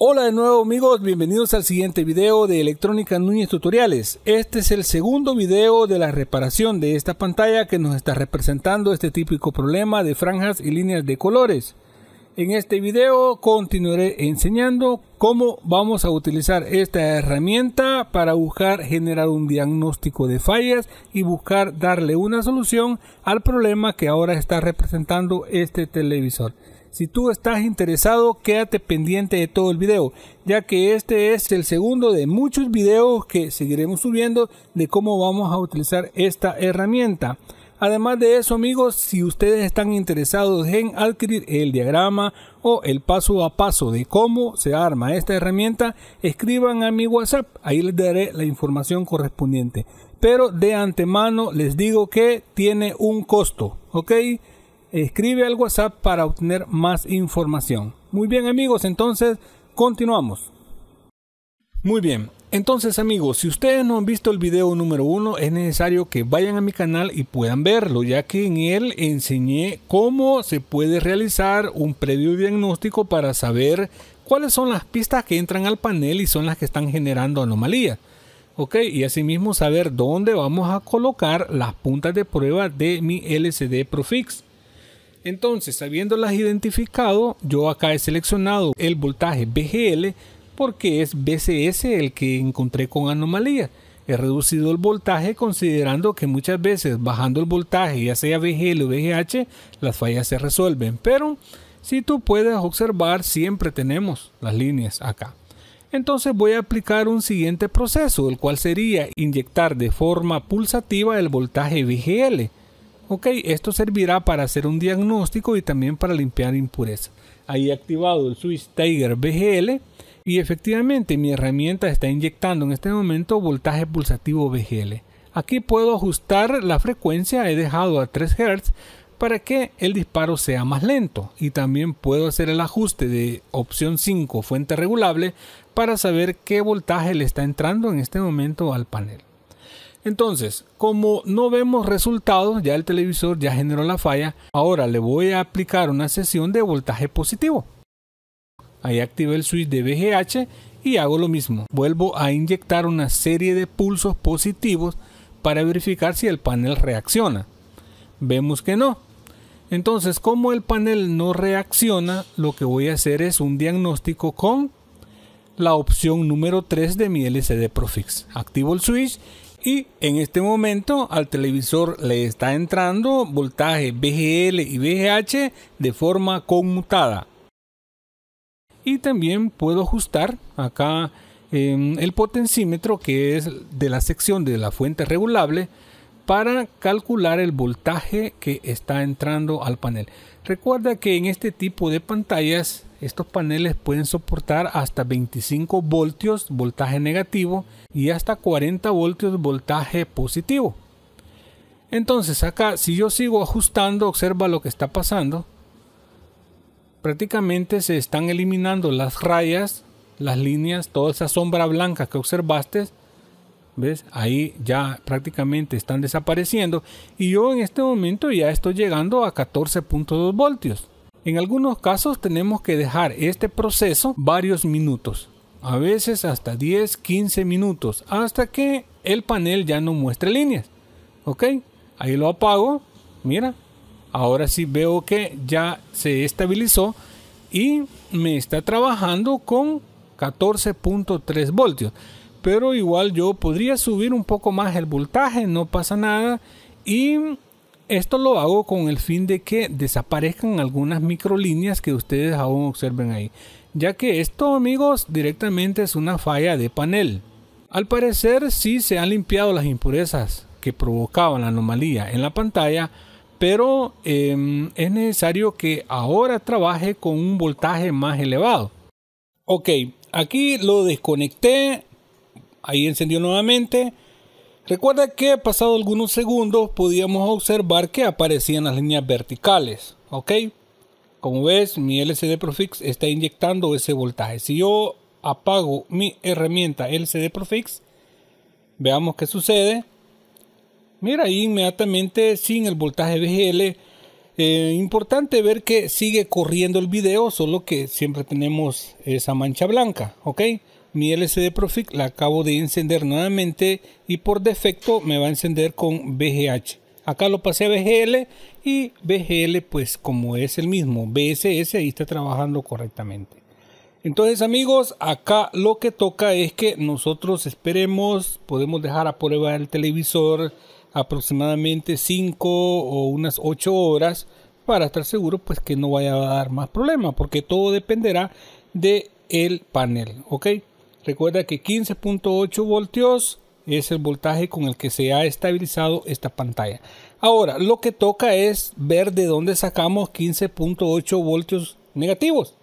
Hola de nuevo amigos, bienvenidos al siguiente video de Electrónica Núñez Tutoriales. Este es el segundo video de la reparación de esta pantalla que nos está representando este típico problema de franjas y líneas de colores. En este video continuaré enseñando cómo vamos a utilizar esta herramienta para buscar generar un diagnóstico de fallas y buscar darle una solución al problema que ahora está representando este televisor. Si tú estás interesado, quédate pendiente de todo el video, ya que este es el segundo de muchos videos que seguiremos subiendo de cómo vamos a utilizar esta herramienta. Además de eso, amigos, si ustedes están interesados en adquirir el diagrama o el paso a paso de cómo se arma esta herramienta, escriban a mi WhatsApp, ahí les daré la información correspondiente. Pero de antemano les digo que tiene un costo, ¿ok? escribe al WhatsApp para obtener más información. Muy bien amigos, entonces continuamos. Muy bien, entonces amigos, si ustedes no han visto el video número 1 es necesario que vayan a mi canal y puedan verlo, ya que en él enseñé cómo se puede realizar un previo diagnóstico para saber cuáles son las pistas que entran al panel y son las que están generando anomalías. Ok, y asimismo saber dónde vamos a colocar las puntas de prueba de mi LCD Profix. Entonces, habiéndolas identificado, yo acá he seleccionado el voltaje VGL porque es BCS el que encontré con anomalía. He reducido el voltaje considerando que muchas veces bajando el voltaje, ya sea BGL o VGH, las fallas se resuelven. Pero si tú puedes observar, siempre tenemos las líneas acá. Entonces voy a aplicar un siguiente proceso, el cual sería inyectar de forma pulsativa el voltaje VGL. Ok, esto servirá para hacer un diagnóstico y también para limpiar impurezas. Ahí he activado el Swiss Tiger BGL y efectivamente mi herramienta está inyectando en este momento voltaje pulsativo BGL. Aquí puedo ajustar la frecuencia, he dejado a 3 Hz para que el disparo sea más lento y también puedo hacer el ajuste de opción 5 fuente regulable para saber qué voltaje le está entrando en este momento al panel. Entonces, como no vemos resultados, ya el televisor ya generó la falla. Ahora le voy a aplicar una sesión de voltaje positivo. Ahí activé el switch de VGH y hago lo mismo. Vuelvo a inyectar una serie de pulsos positivos para verificar si el panel reacciona. Vemos que no. Entonces, como el panel no reacciona, lo que voy a hacer es un diagnóstico con la opción número 3 de mi LCD Profix. Activo el switch y en este momento al televisor le está entrando voltaje VGL y VGH de forma conmutada. Y también puedo ajustar acá em, el potenciómetro que es de la sección de la fuente regulable para calcular el voltaje que está entrando al panel. Recuerda que en este tipo de pantallas estos paneles pueden soportar hasta 25 voltios voltaje negativo y hasta 40 voltios voltaje positivo. Entonces acá si yo sigo ajustando, observa lo que está pasando. Prácticamente se están eliminando las rayas, las líneas, toda esa sombra blanca que observaste. ¿Ves? Ahí ya prácticamente están desapareciendo. Y yo en este momento ya estoy llegando a 14.2 voltios. En algunos casos tenemos que dejar este proceso varios minutos, a veces hasta 10, 15 minutos, hasta que el panel ya no muestre líneas. Ok, ahí lo apago. Mira, ahora sí veo que ya se estabilizó y me está trabajando con 14.3 voltios. Pero igual yo podría subir un poco más el voltaje, no pasa nada. Y esto lo hago con el fin de que desaparezcan algunas microlíneas que ustedes aún observen ahí, ya que esto amigos directamente es una falla de panel. Al parecer sí se han limpiado las impurezas que provocaban la anomalía en la pantalla, pero em, es necesario que ahora trabaje con un voltaje más elevado. Ok, aquí lo desconecté, ahí encendió nuevamente Recuerda que pasado algunos segundos podíamos observar que aparecían las líneas verticales, ¿ok? Como ves, mi LCD Profix está inyectando ese voltaje. Si yo apago mi herramienta LCD Profix, veamos qué sucede. Mira, ahí inmediatamente sin el voltaje VGL. Eh, importante ver que sigue corriendo el video, solo que siempre tenemos esa mancha blanca, ¿ok? mi LCD Profit la acabo de encender nuevamente y por defecto me va a encender con BGH. Acá lo pasé a BGL y BGL pues como es el mismo BSS ahí está trabajando correctamente. Entonces amigos, acá lo que toca es que nosotros esperemos, podemos dejar a prueba el televisor aproximadamente 5 o unas 8 horas para estar seguro pues que no vaya a dar más problema porque todo dependerá de el panel, ¿ok? Recuerda que 15.8 voltios es el voltaje con el que se ha estabilizado esta pantalla. Ahora, lo que toca es ver de dónde sacamos 15.8 voltios negativos.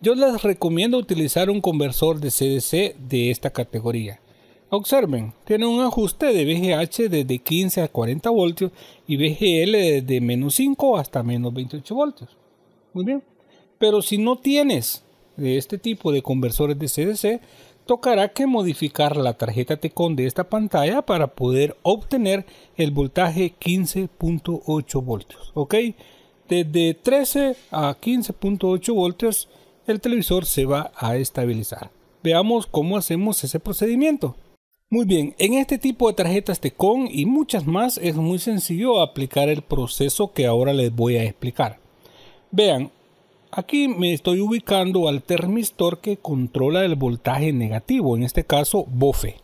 Yo les recomiendo utilizar un conversor de CDC de esta categoría. Observen, tiene un ajuste de VGH desde 15 a 40 voltios y VGL desde menos 5 hasta menos 28 voltios. Muy bien. Pero si no tienes de este tipo de conversores de CDC, tocará que modificar la tarjeta TECON de esta pantalla para poder obtener el voltaje 15.8 voltios. ¿ok? Desde 13 a 15.8 voltios el televisor se va a estabilizar. Veamos cómo hacemos ese procedimiento. Muy bien, en este tipo de tarjetas Tecon y muchas más es muy sencillo aplicar el proceso que ahora les voy a explicar. Vean, Aquí me estoy ubicando al termistor que controla el voltaje negativo, en este caso BOFE.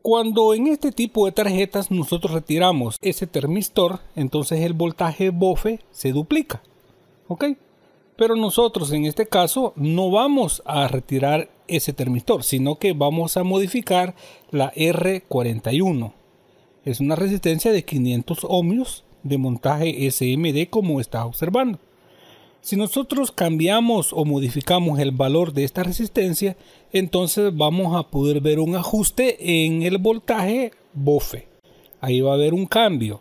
Cuando en este tipo de tarjetas nosotros retiramos ese termistor, entonces el voltaje BOFE se duplica. ¿Ok? Pero nosotros en este caso no vamos a retirar ese termistor, sino que vamos a modificar la R41. Es una resistencia de 500 ohmios de montaje SMD como está observando. Si nosotros cambiamos o modificamos el valor de esta resistencia, entonces vamos a poder ver un ajuste en el voltaje bofe. Ahí va a haber un cambio.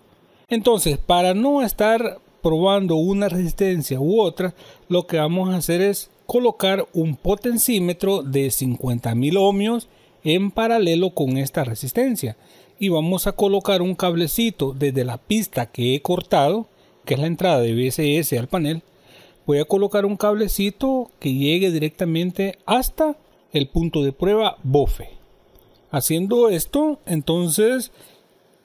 Entonces, para no estar probando una resistencia u otra, lo que vamos a hacer es colocar un potencímetro de 50.000 ohmios en paralelo con esta resistencia y vamos a colocar un cablecito desde la pista que he cortado, que es la entrada de VSS al panel, voy a colocar un cablecito que llegue directamente hasta el punto de prueba bofe. Haciendo esto, entonces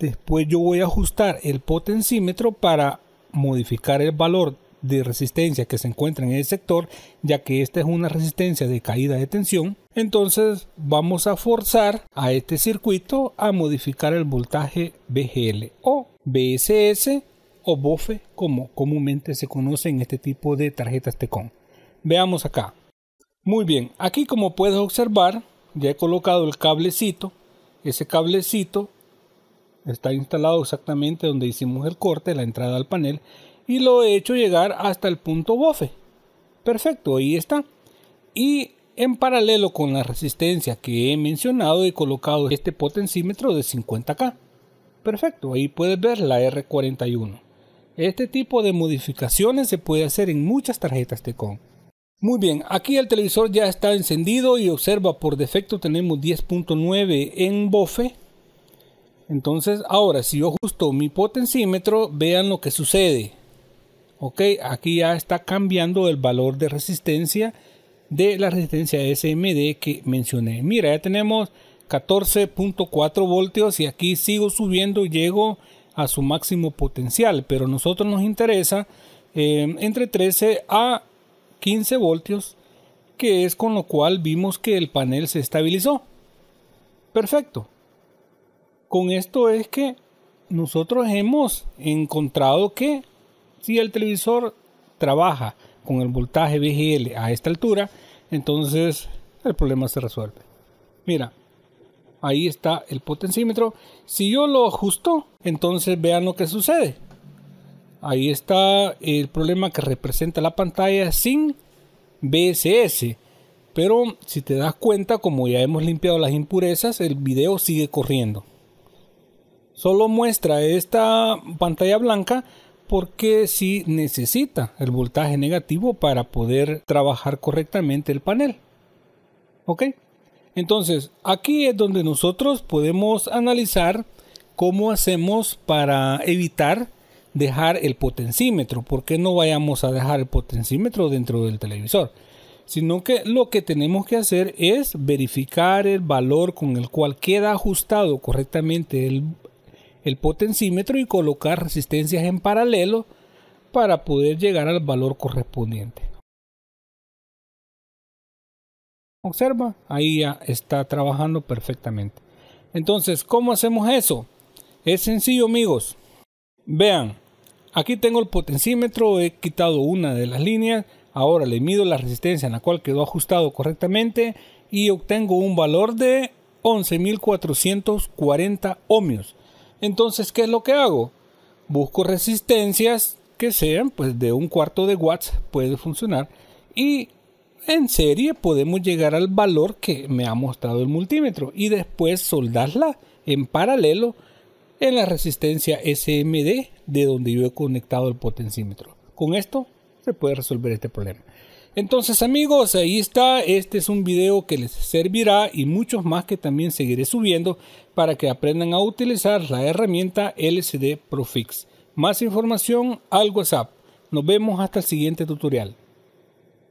después yo voy a ajustar el potencímetro para modificar el valor de resistencia que se encuentra en el sector, ya que esta es una resistencia de caída de tensión. Entonces vamos a forzar a este circuito a modificar el voltaje BGL o BSS o BOFE como comúnmente se conoce en este tipo de tarjetas TECON. Veamos acá. Muy bien, aquí como puedes observar ya he colocado el cablecito. Ese cablecito está instalado exactamente donde hicimos el corte, la entrada al panel, y lo he hecho llegar hasta el punto BOFE. Perfecto, ahí está. Y en paralelo con la resistencia que he mencionado he colocado este potencímetro de 50K. Perfecto, ahí puedes ver la R41. Este tipo de modificaciones se puede hacer en muchas tarjetas Tecon. Muy bien, aquí el televisor ya está encendido y observa por defecto tenemos 10.9 en bofe. Entonces ahora si yo ajusto mi potenciómetro, vean lo que sucede. Ok, aquí ya está cambiando el valor de resistencia de la resistencia SMD que mencioné. Mira, ya tenemos 14.4 voltios y aquí sigo subiendo, llego a su máximo potencial, pero a nosotros nos interesa eh, entre 13 a 15 voltios, que es con lo cual vimos que el panel se estabilizó. Perfecto. Con esto es que nosotros hemos encontrado que si el televisor trabaja con el voltaje VGL a esta altura, entonces el problema se resuelve. Mira, ahí está el potenciómetro. Si yo lo ajusto, entonces vean lo que sucede. Ahí está el problema que representa la pantalla sin BSS. Pero si te das cuenta, como ya hemos limpiado las impurezas, el video sigue corriendo. Solo muestra esta pantalla blanca porque si sí necesita el voltaje negativo para poder trabajar correctamente el panel. ¿Ok? Entonces, aquí es donde nosotros podemos analizar cómo hacemos para evitar dejar el ¿Por qué no vayamos a dejar el potencímetro dentro del televisor, sino que lo que tenemos que hacer es verificar el valor con el cual queda ajustado correctamente el, el y colocar resistencias en paralelo para poder llegar al valor correspondiente. Observa, ahí ya está trabajando perfectamente. Entonces, ¿cómo hacemos eso? Es sencillo amigos. Vean, aquí tengo el potenciómetro, he quitado una de las líneas, ahora le mido la resistencia en la cual quedó ajustado correctamente y obtengo un valor de 11.440 ohmios. Entonces, ¿qué es lo que hago? Busco resistencias que sean pues de un cuarto de watts, puede funcionar, y en serie podemos llegar al valor que me ha mostrado el multímetro y después soldarla en paralelo en la resistencia SMD de donde yo he conectado el potenciómetro. Con esto se puede resolver este problema. Entonces amigos, ahí está, este es un video que les servirá y muchos más que también seguiré subiendo para que aprendan a utilizar la herramienta LCD Profix. Más información al WhatsApp. Nos vemos hasta el siguiente tutorial.